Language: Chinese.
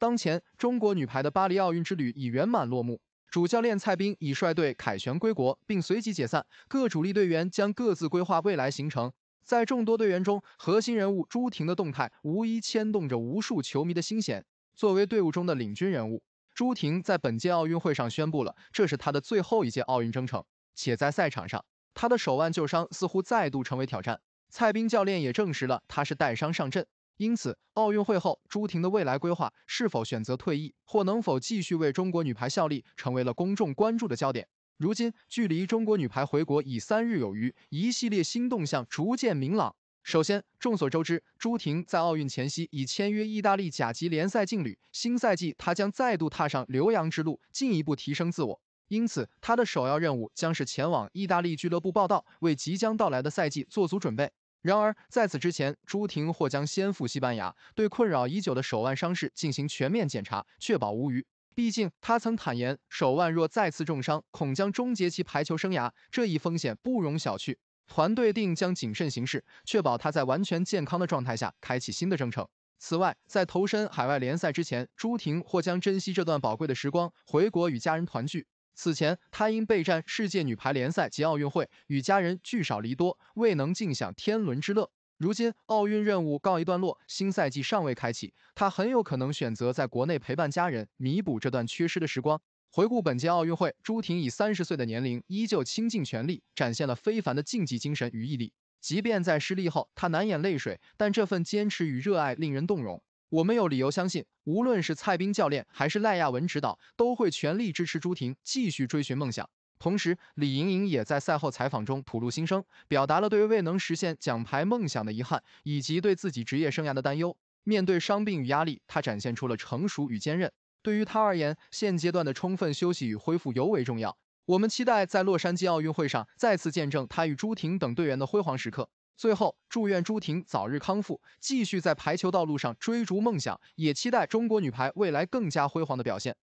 当前，中国女排的巴黎奥运之旅已圆满落幕，主教练蔡斌已率队凯旋归国，并随即解散各主力队员，将各自规划未来行程。在众多队员中，核心人物朱婷的动态无疑牵动着无数球迷的心弦。作为队伍中的领军人物，朱婷在本届奥运会上宣布了这是她的最后一届奥运征程，且在赛场上，她的手腕旧伤似乎再度成为挑战。蔡斌教练也证实了她是带伤上阵。因此，奥运会后朱婷的未来规划是否选择退役，或能否继续为中国女排效力，成为了公众关注的焦点。如今，距离中国女排回国已三日有余，一系列新动向逐渐明朗。首先，众所周知，朱婷在奥运前夕已签约意大利甲级联赛劲旅，新赛季她将再度踏上留洋之路，进一步提升自我。因此，她的首要任务将是前往意大利俱乐部报道，为即将到来的赛季做足准备。然而，在此之前，朱婷或将先赴西班牙，对困扰已久的手腕伤势进行全面检查，确保无虞。毕竟，他曾坦言，手腕若再次重伤，恐将终结其排球生涯，这一风险不容小觑。团队定将谨慎行事，确保他在完全健康的状态下开启新的征程。此外，在投身海外联赛之前，朱婷或将珍惜这段宝贵的时光，回国与家人团聚。此前，她因备战世界女排联赛及奥运会，与家人聚少离多，未能尽享天伦之乐。如今，奥运任务告一段落，新赛季尚未开启，她很有可能选择在国内陪伴家人，弥补这段缺失的时光。回顾本届奥运会，朱婷以三十岁的年龄，依旧倾尽全力，展现了非凡的竞技精神与毅力。即便在失利后，她难掩泪水，但这份坚持与热爱令人动容。我们有理由相信，无论是蔡斌教练还是赖亚文指导，都会全力支持朱婷继续追寻梦想。同时，李盈莹也在赛后采访中吐露心声，表达了对未能实现奖牌梦想的遗憾，以及对自己职业生涯的担忧。面对伤病与压力，她展现出了成熟与坚韧。对于她而言，现阶段的充分休息与恢复尤为重要。我们期待在洛杉矶奥运会上再次见证她与朱婷等队员的辉煌时刻。最后，祝愿朱婷早日康复，继续在排球道路上追逐梦想，也期待中国女排未来更加辉煌的表现。